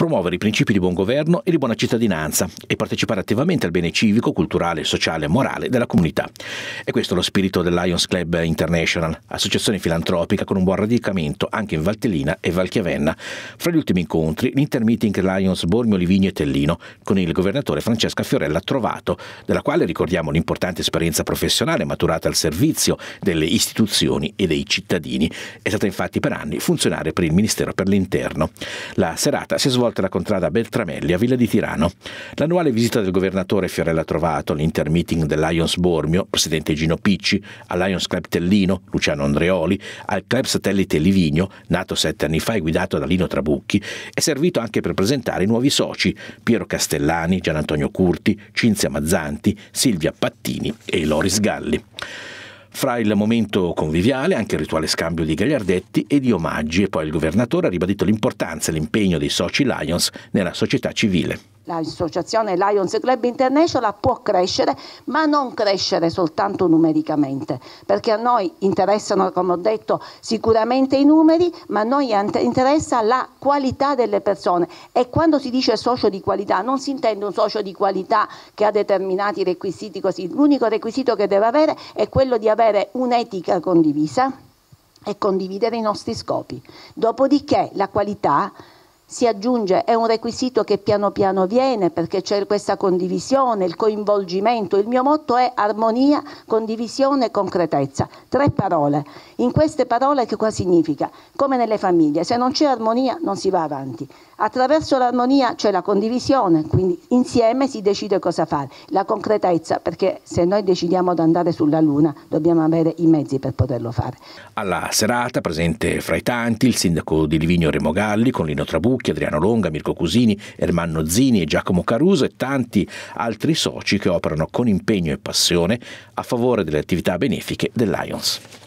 promuovere i principi di buon governo e di buona cittadinanza e partecipare attivamente al bene civico, culturale, sociale e morale della comunità. E questo è lo spirito del Lions Club International, associazione filantropica con un buon radicamento anche in Valtellina e Valchiavenna. Fra gli ultimi incontri, l'intermeeting Lions Bormio, Livigno e Tellino, con il governatore Francesca Fiorella Trovato, della quale ricordiamo l'importante esperienza professionale maturata al servizio delle istituzioni e dei cittadini. È stata infatti per anni funzionare per il Ministero per l'Interno. La serata si è svolta svolta la contrada Beltramelli a Villa di Tirano. L'annuale visita del governatore Fiorella Trovato all'intermeeting del Lions Bormio, presidente Gino Picci, all'Ions Lions Club Tellino, Luciano Andreoli, al Club Satellite Livigno, nato sette anni fa e guidato da Lino Trabucchi, è servito anche per presentare i nuovi soci Piero Castellani, Gian Antonio Curti, Cinzia Mazzanti, Silvia Pattini e Loris Galli fra il momento conviviale, anche il rituale scambio di gagliardetti e di omaggi e poi il governatore ha ribadito l'importanza e l'impegno dei soci Lions nella società civile l'associazione Lions Club International può crescere, ma non crescere soltanto numericamente, perché a noi interessano, come ho detto, sicuramente i numeri, ma a noi interessa la qualità delle persone e quando si dice socio di qualità non si intende un socio di qualità che ha determinati requisiti così, l'unico requisito che deve avere è quello di avere un'etica condivisa e condividere i nostri scopi. Dopodiché la qualità si aggiunge, è un requisito che piano piano viene perché c'è questa condivisione, il coinvolgimento. Il mio motto è armonia, condivisione e concretezza. Tre parole. In queste parole che cosa significa? Come nelle famiglie, se non c'è armonia non si va avanti. Attraverso l'armonia c'è la condivisione, quindi insieme si decide cosa fare. La concretezza, perché se noi decidiamo di andare sulla Luna dobbiamo avere i mezzi per poterlo fare. Alla serata presente fra i tanti il sindaco di Livigno Remogalli con Lino Trabucco Zucchi, Adriano Longa, Mirko Cusini, Ermanno Zini e Giacomo Caruso e tanti altri soci che operano con impegno e passione a favore delle attività benefiche dell'Lions.